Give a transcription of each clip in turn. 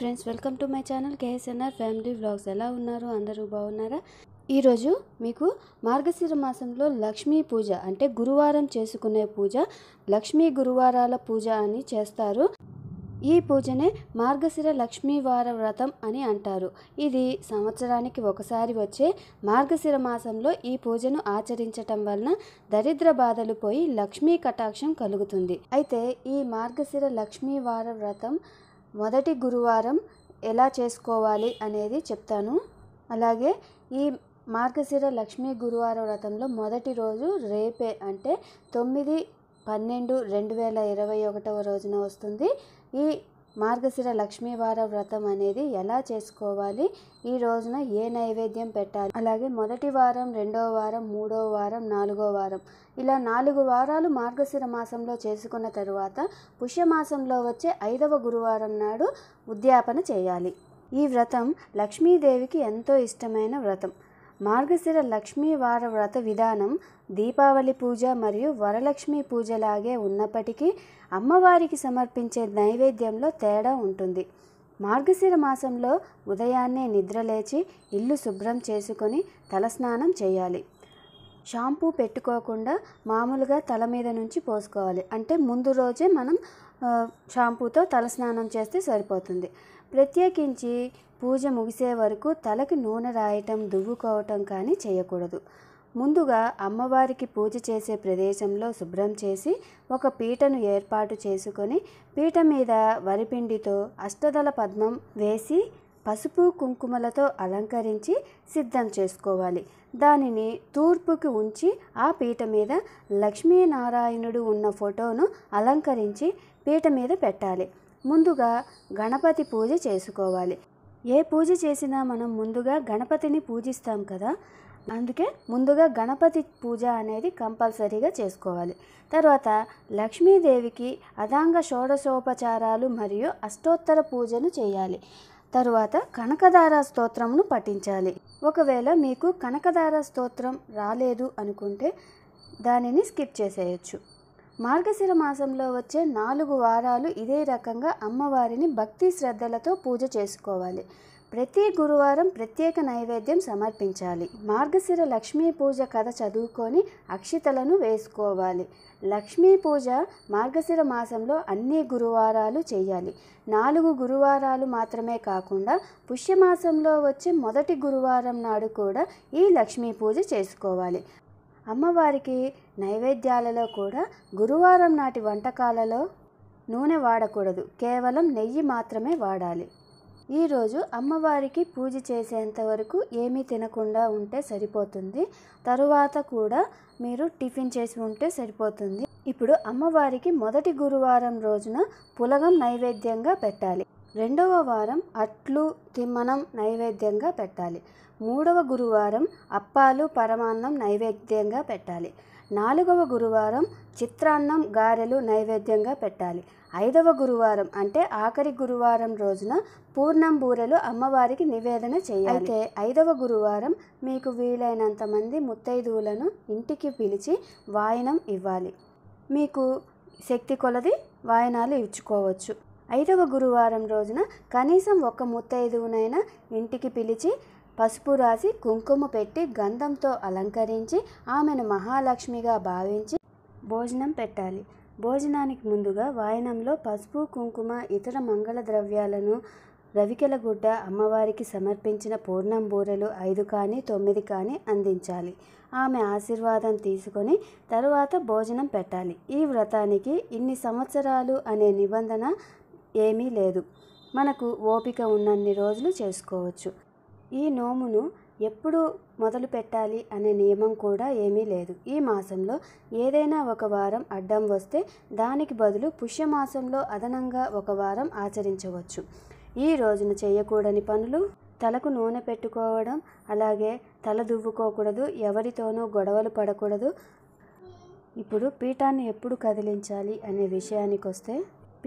friends welcome to my channel KSNR family vlogs ఎలా ఉన్నారు అందరూ బాగున్నారా ఈరోజు మీకు మార్గశిర మాసంలో లక్ష్మీ పూజ అంటే గురువారం చేసుకునే పూజ లక్ష్మీ గురువారాల పూజ అని చేస్తారు ఈ పూజనే మార్గశిర లక్ష్మీవార వ్రతం అని అంటారు ఇది సంవత్సరానికి ఒకసారి వచ్చే మార్గశిర మాసంలో ఈ పూజను ఆచరించటం వలన దరిద్ర బాధలు పోయి లక్ష్మీ కటాక్షం కలుగుతుంది అయితే ఈ మార్గశిర లక్ష్మీవార వ్రతం మొదటి గురువారం ఎలా చేసుకోవాలి అనేది చెప్తాను అలాగే ఈ మార్గశిర లక్ష్మీ గురువారం వ్రతంలో మొదటి రోజు రేపే అంటే తొమ్మిది పన్నెండు రెండు వేల ఇరవై ఒకటవ రోజున వస్తుంది ఈ మార్గశిర లక్ష్మీవార వ్రతం అనేది ఎలా చేసుకోవాలి ఈ రోజున ఏ నైవేద్యం పెట్టాలి అలాగే మొదటి వారం రెండో వారం మూడో వారం నాలుగో వారం ఇలా నాలుగు వారాలు మార్గశిర మాసంలో చేసుకున్న తరువాత పుష్యమాసంలో వచ్చే ఐదవ గురువారం నాడు ఉద్యాపన చేయాలి ఈ వ్రతం లక్ష్మీదేవికి ఎంతో ఇష్టమైన వ్రతం మార్గశిర లక్ష్మీ వార వ్రత విధానం దీపావళి పూజ మరియు వరలక్ష్మి పూజలాగే ఉన్నప్పటికీ అమ్మవారికి సమర్పించే నైవేద్యంలో తేడా ఉంటుంది మార్గశిర మాసంలో ఉదయాన్నే నిద్రలేచి ఇల్లు శుభ్రం చేసుకొని తలస్నానం చేయాలి షాంపూ పెట్టుకోకుండా మామూలుగా తల మీద నుంచి పోసుకోవాలి అంటే ముందు రోజే మనం షాంపూతో తలస్నానం చేస్తే సరిపోతుంది ప్రత్యేకించి పూజ ముగిసే వరకు తలకి నూనె రాయటం దువ్వుకోవటం కానీ చేయకూడదు ముందుగా అమ్మవారికి పూజ చేసే ప్రదేశంలో శుభ్రం చేసి ఒక పీటను ఏర్పాటు చేసుకొని పీట మీద వరిపిండితో అష్టదళ పద్మం వేసి పసుపు కుంకుమలతో అలంకరించి సిద్ధం చేసుకోవాలి దానిని తూర్పుకి ఉంచి ఆ పీట మీద లక్ష్మీనారాయణుడు ఉన్న ఫోటోను అలంకరించి పీట మీద పెట్టాలి ముందుగా గణపతి పూజ చేసుకోవాలి ఏ పూజ చేసినా మనం ముందుగా గణపతిని పూజిస్తాం కదా అందుకే ముందుగా గణపతి పూజ అనేది కంపల్సరీగా చేసుకోవాలి తర్వాత లక్ష్మీదేవికి అదాంగ షోడశోపచారాలు మరియు అష్టోత్తర పూజను చేయాలి తరువాత కనకదార స్తోత్రమును పఠించాలి ఒకవేళ మీకు కనకదార స్తోత్రం రాలేదు అనుకుంటే దానిని స్కిప్ చేసేయచ్చు మార్గశిర మాసంలో వచ్చే నాలుగు వారాలు ఇదే రకంగా అమ్మవారిని భక్తి శ్రద్ధలతో పూజ చేసుకోవాలి ప్రతి గురువారం ప్రత్యేక నైవేద్యం సమర్పించాలి మార్గశిర లక్ష్మీ పూజ కథ చదువుకొని అక్షితలను వేసుకోవాలి లక్ష్మీ పూజ మార్గశిర మాసంలో అన్ని గురువారాలు చేయాలి నాలుగు గురువారాలు మాత్రమే కాకుండా పుష్యమాసంలో వచ్చే మొదటి గురువారం నాడు కూడా ఈ లక్ష్మీ పూజ చేసుకోవాలి అమ్మవారికి నైవేద్యాలలో కూడా గురువారం నాటి వంటకాలలో నూనె వాడకూడదు కేవలం నెయ్యి మాత్రమే వాడాలి ఈరోజు అమ్మవారికి పూజ చేసేంత వరకు ఏమీ తినకుండా ఉంటే సరిపోతుంది తరువాత కూడా మీరు టిఫిన్ చేసి ఉంటే సరిపోతుంది ఇప్పుడు అమ్మవారికి మొదటి గురువారం రోజున పులగం నైవేద్యంగా పెట్టాలి రెండవ వారం అట్లు తిమ్మనం నైవేద్యంగా పెట్టాలి మూడవ గురువారం అప్పాలు పరమాన్నం నైవేద్యంగా పెట్టాలి నాలుగవ గురువారం చిత్రాన్నం గారెలు నైవేద్యంగా పెట్టాలి ఐదవ గురువారం అంటే ఆఖరి గురువారం రోజున పూర్ణం బూరెలు అమ్మవారికి నివేదన చేయాలి అయితే ఐదవ గురువారం మీకు వీలైనంత మంది ముత్తైదువులను ఇంటికి పిలిచి వాయనం ఇవ్వాలి మీకు శక్తి కొలది వాయనాలు ఇచ్చుకోవచ్చు ఐదవ గురువారం రోజున కనీసం ఒక ముత్తైదువునైనా ఇంటికి పిలిచి పసుపు రాసి కుంకుమ పెట్టి గంధంతో అలంకరించి ఆమెను మహాలక్ష్మిగా భావించి భోజనం పెట్టాలి భోజనానికి ముందుగా వాయనంలో పసుపు కుంకుమ ఇతర మంగళ ద్రవ్యాలను రవికెలగుడ్డ అమ్మవారికి సమర్పించిన పూర్ణం బూరెలు ఐదు కానీ తొమ్మిది కానీ అందించాలి ఆమె ఆశీర్వాదం తీసుకొని తరువాత భోజనం పెట్టాలి ఈ వ్రతానికి ఇన్ని సంవత్సరాలు అనే నిబంధన ఏమీ లేదు మనకు ఓపిక ఉన్నన్ని రోజులు చేసుకోవచ్చు ఈ నోమును ఎప్పుడు మొదలు పెట్టాలి అనే నియమం కూడా ఏమీ లేదు ఈ మాసంలో ఏదైనా ఒక వారం అడ్డం వస్తే దానికి బదులు పుష్యమాసంలో అదనంగా ఒక వారం ఆచరించవచ్చు ఈ రోజున చేయకూడని పనులు తలకు నూనె పెట్టుకోవడం అలాగే తల దువ్వుకోకూడదు ఎవరితోనూ గొడవలు పడకూడదు ఇప్పుడు పీఠాన్ని ఎప్పుడు కదిలించాలి అనే విషయానికి వస్తే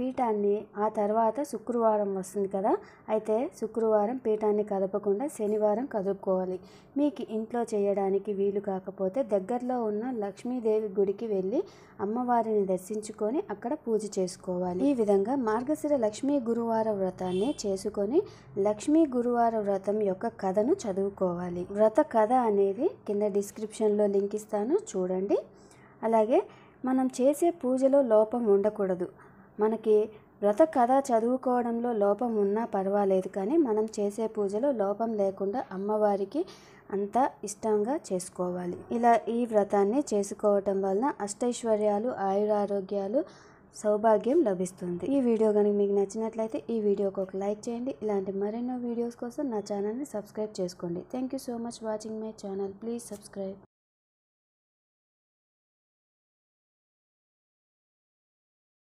పీఠాన్ని ఆ తర్వాత శుక్రవారం వస్తుంది కదా అయితే శుక్రవారం పీఠాన్ని కదపకుండా శనివారం కదుపుకోవాలి మీకు ఇంట్లో చేయడానికి వీలు కాకపోతే దగ్గరలో ఉన్న లక్ష్మీదేవి గుడికి వెళ్ళి అమ్మవారిని దర్శించుకొని అక్కడ పూజ చేసుకోవాలి ఈ విధంగా మార్గశిర లక్ష్మీ గురువార వ్రతాన్ని చేసుకొని లక్ష్మీ గురువార వ్రతం యొక్క కథను చదువుకోవాలి వ్రత కథ అనేది కింద డిస్క్రిప్షన్లో లింక్ ఇస్తాను చూడండి అలాగే మనం చేసే పూజలో లోపం ఉండకూడదు మనకి వ్రత కథ చదువుకోవడంలో లోపం ఉన్నా పర్వాలేదు కానీ మనం చేసే పూజలో లోపం లేకుండా అమ్మవారికి అంత ఇష్టంగా చేసుకోవాలి ఇలా ఈ వ్రతాన్ని చేసుకోవటం వలన అష్టైశ్వర్యాలు ఆయురారోగ్యాలు సౌభాగ్యం లభిస్తుంది ఈ వీడియో కనుక మీకు నచ్చినట్లయితే ఈ వీడియోకి ఒక లైక్ చేయండి ఇలాంటి మరెన్నో వీడియోస్ కోసం నా ఛానల్ని సబ్స్క్రైబ్ చేసుకోండి thank you so much watching my channel please subscribe